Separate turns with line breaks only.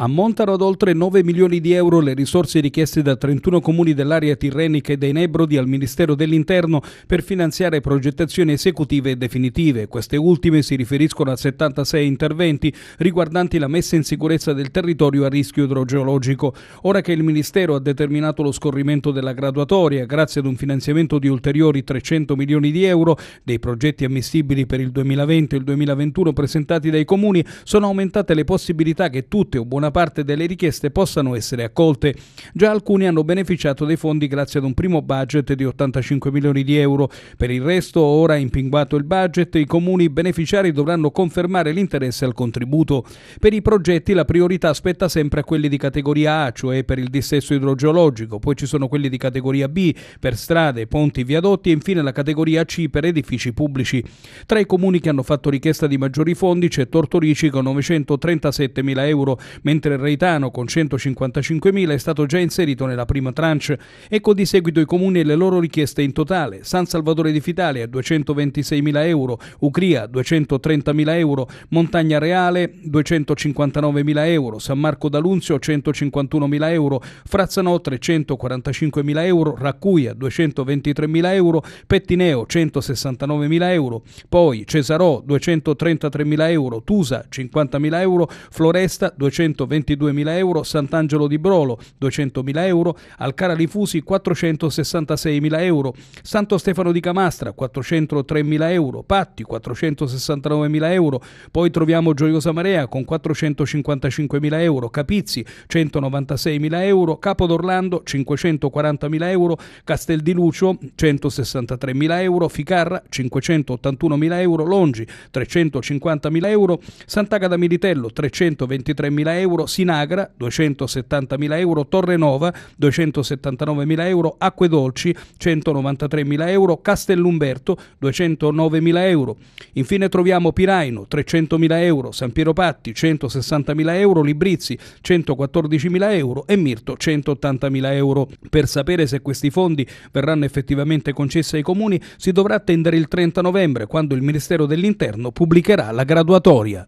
Ammontano ad oltre 9 milioni di euro le risorse richieste da 31 comuni dell'area tirrenica e dei Nebrodi al Ministero dell'Interno per finanziare progettazioni esecutive e definitive. Queste ultime si riferiscono a 76 interventi riguardanti la messa in sicurezza del territorio a rischio idrogeologico. Ora che il Ministero ha determinato lo scorrimento della graduatoria, grazie ad un finanziamento di ulteriori 300 milioni di euro, dei progetti ammissibili per il 2020 e il 2021 presentati dai comuni, sono aumentate le possibilità che tutte o buona buona parte delle richieste possano essere accolte. Già alcuni hanno beneficiato dei fondi grazie ad un primo budget di 85 milioni di euro. Per il resto, ora impinguato il budget, i comuni beneficiari dovranno confermare l'interesse al contributo. Per i progetti la priorità spetta sempre a quelli di categoria A, cioè per il dissesto idrogeologico, poi ci sono quelli di categoria B per strade, ponti, viadotti e infine la categoria C per edifici pubblici. Tra i comuni che hanno fatto richiesta di maggiori fondi c'è Tortorici con 937 mila euro, mentre mentre il Reitano con 155.000 è stato già inserito nella prima tranche. Ecco di seguito i comuni e le loro richieste in totale. San Salvatore di Fitalia 226.000 euro, Ucria 230.000 euro, Montagna Reale 259.000 euro, San Marco d'Alunzio 151.000 euro, Frazzanotre 145.000 euro, Raccuia 223.000 euro, Pettineo 169.000 euro, poi Cesarò 233.000 euro, Tusa 50.000 euro, Floresta 220.000 222.000 euro, Sant'Angelo di Brolo 200.000 euro, Alcara Lifusi 466.000 euro, Santo Stefano di Camastra 403.000 euro, Patti 469.000 euro, poi troviamo Gioiosa Marea con 455.000 euro, Capizzi 196.000 euro, Capo d'Orlando 540.000 euro, Castel di Lucio 163.000 euro, Ficarra 581.000 euro, Longi 350.000 euro, Sant'Agata Militello 323.000 euro, euro, Sinagra 270.000 euro, Torre Nova 279.000 euro, Acque Dolci 193.000 euro, Castellumberto 209.000 euro. Infine troviamo Piraino 300.000 euro, San Piero Patti 160.000 euro, Librizzi 114.000 euro e Mirto 180.000 euro. Per sapere se questi fondi verranno effettivamente concessi ai comuni si dovrà attendere il 30 novembre quando il Ministero dell'Interno pubblicherà la graduatoria.